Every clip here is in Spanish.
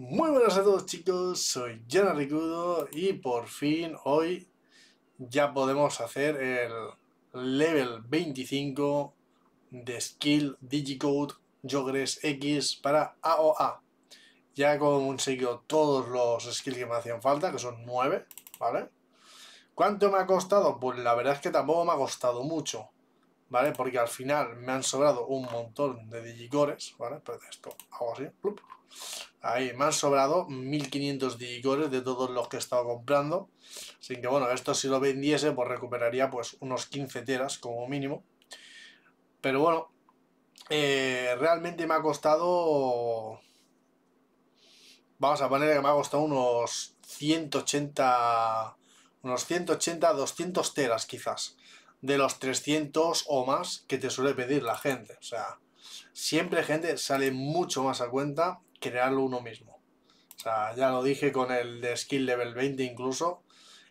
Muy buenas a todos chicos, soy Jan Ricudo y por fin hoy ya podemos hacer el level 25 de Skill Digicode Jogres X para AOA. Ya he conseguido todos los skills que me hacían falta, que son 9, ¿vale? ¿Cuánto me ha costado? Pues la verdad es que tampoco me ha costado mucho. Porque al final me han sobrado un montón de digicores, pues esto Ahí me han sobrado 1500 digicores de todos los que he estado comprando. Así que bueno, esto si lo vendiese, pues recuperaría pues unos 15 teras como mínimo. Pero bueno, eh, realmente me ha costado... Vamos a poner que me ha costado unos 180... Unos 180, 200 teras quizás de los 300 o más que te suele pedir la gente. O sea, siempre gente sale mucho más a cuenta crearlo uno mismo. O sea, ya lo dije con el de skill level 20 incluso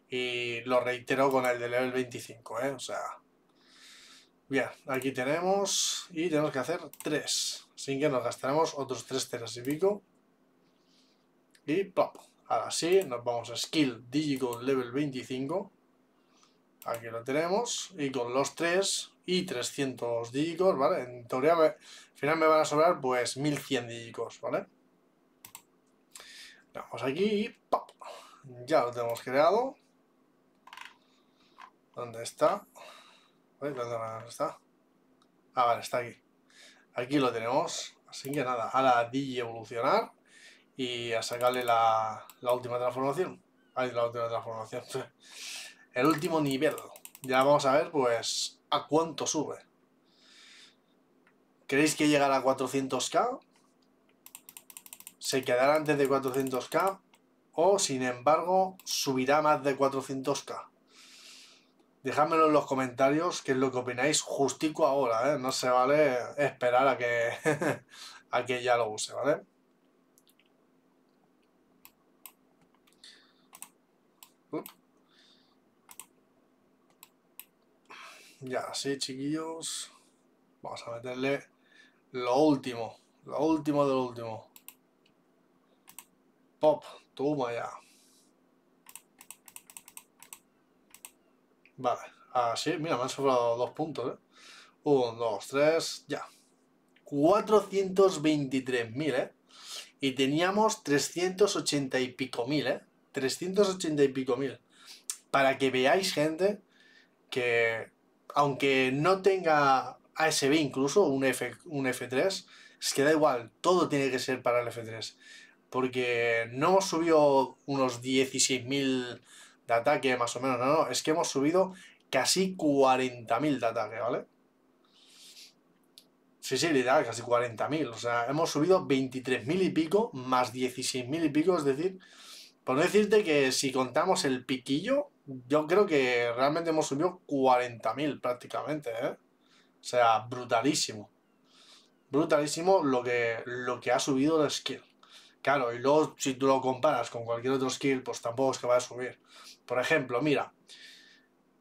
y lo reitero con el de level 25, ¿eh? O sea... Bien, aquí tenemos y tenemos que hacer 3. Sin que nos gastaremos otros 3 teras y pico. Y plop. Ahora sí, nos vamos a skill digital level 25. Aquí lo tenemos. Y con los 3 y 300 dígitos, ¿vale? En teoría, al final me van a sobrar pues 1100 dígitos, ¿vale? Vamos aquí y Ya lo tenemos creado. ¿Dónde está? ¿Dónde está? Ah, vale, está aquí. Aquí lo tenemos. Así que nada, ahora DJ evolucionar y a sacarle la, la última transformación. Ahí la última transformación. El último nivel. Ya vamos a ver, pues, a cuánto sube. ¿Creéis que llegará a 400k? ¿Se quedará antes de 400k? ¿O, sin embargo, subirá más de 400k? Dejadmelo en los comentarios Que es lo que opináis justico ahora, ¿eh? No se vale esperar a que, a que ya lo use, ¿vale? Ya, sí, chiquillos. Vamos a meterle lo último. Lo último de lo último. Pop, toma ya. Vale, así, ah, mira, me han sobrado dos puntos, ¿eh? Un, dos, tres, ya. 423.000, ¿eh? Y teníamos 380 y pico mil, ¿eh? 380 y pico mil. Para que veáis, gente, que aunque no tenga ASB incluso, un, F, un F3, es que da igual, todo tiene que ser para el F3. Porque no hemos subido unos 16.000 de ataque, más o menos, no, no, es que hemos subido casi 40.000 de ataque, ¿vale? Sí, sí, literal, casi 40.000. O sea, hemos subido 23.000 y pico, más 16.000 y pico, es decir, por no decirte que si contamos el piquillo, yo creo que realmente hemos subido 40.000 prácticamente, ¿eh? O sea, brutalísimo. Brutalísimo lo que, lo que ha subido el skill. Claro, y luego si tú lo comparas con cualquier otro skill, pues tampoco es que vaya a subir. Por ejemplo, mira,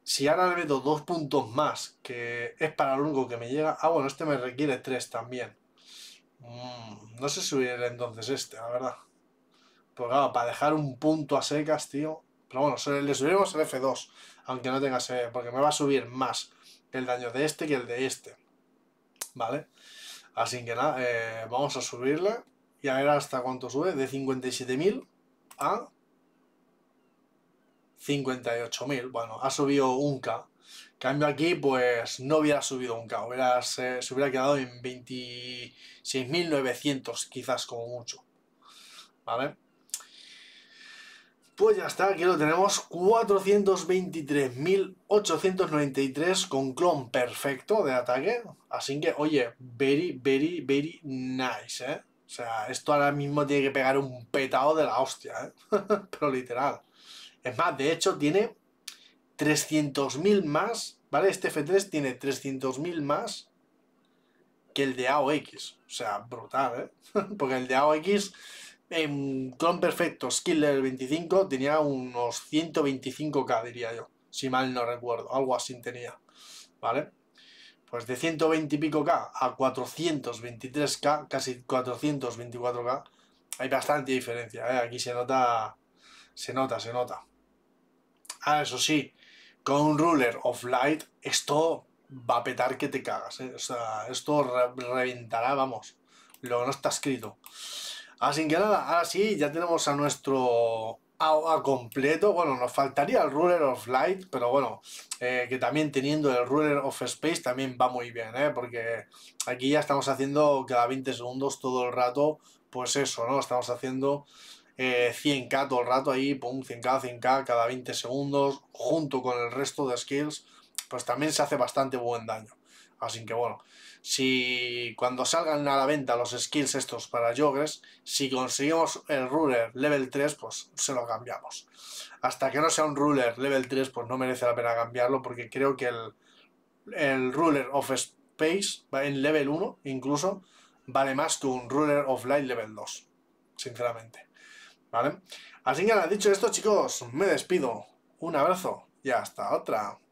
si ahora le meto dos puntos más, que es para lo único que me llega... Ah, bueno, este me requiere tres también. Mm, no sé si subir entonces este, la verdad. Porque claro, para dejar un punto a secas, tío, pero bueno, le subiremos el F2, aunque no tenga ese, porque me va a subir más el daño de este que el de este. ¿Vale? Así que nada, eh, vamos a subirle y a ver hasta cuánto sube, de 57.000 a 58.000. Bueno, ha subido un K. Cambio aquí, pues no hubiera subido un K, hubiera, se, se hubiera quedado en 26.900 quizás como mucho. ¿Vale? Pues ya está, aquí lo tenemos, 423.893 con clon perfecto de ataque. Así que, oye, very, very, very nice, ¿eh? O sea, esto ahora mismo tiene que pegar un petado de la hostia, ¿eh? Pero literal. Es más, de hecho tiene 300.000 más, ¿vale? Este F3 tiene 300.000 más que el de AOX. O sea, brutal, ¿eh? Porque el de AOX en clon perfecto Skiller 25 tenía unos 125k diría yo, si mal no recuerdo, algo así tenía, ¿vale? Pues de 120 y pico K a 423K, casi 424K, hay bastante diferencia, ¿eh? aquí se nota, se nota, se nota. Ah, eso sí, con un ruler of light esto va a petar que te cagas, ¿eh? o sea, esto reventará, vamos, lo que no está escrito. Así que nada, ahora sí, ya tenemos a nuestro AOA completo. Bueno, nos faltaría el Ruler of Light, pero bueno, eh, que también teniendo el Ruler of Space también va muy bien, ¿eh? Porque aquí ya estamos haciendo cada 20 segundos todo el rato, pues eso, ¿no? Estamos haciendo 100k eh, todo el rato ahí, pum, 100k, 100k cada 20 segundos, junto con el resto de skills, pues también se hace bastante buen daño. Así que bueno, si cuando salgan a la venta los skills estos para joggers, si conseguimos el ruler level 3, pues se lo cambiamos. Hasta que no sea un ruler level 3, pues no merece la pena cambiarlo porque creo que el, el ruler of space en level 1 incluso vale más que un ruler of light level 2, sinceramente. ¿Vale? Así que nada, dicho esto chicos, me despido. Un abrazo y hasta otra.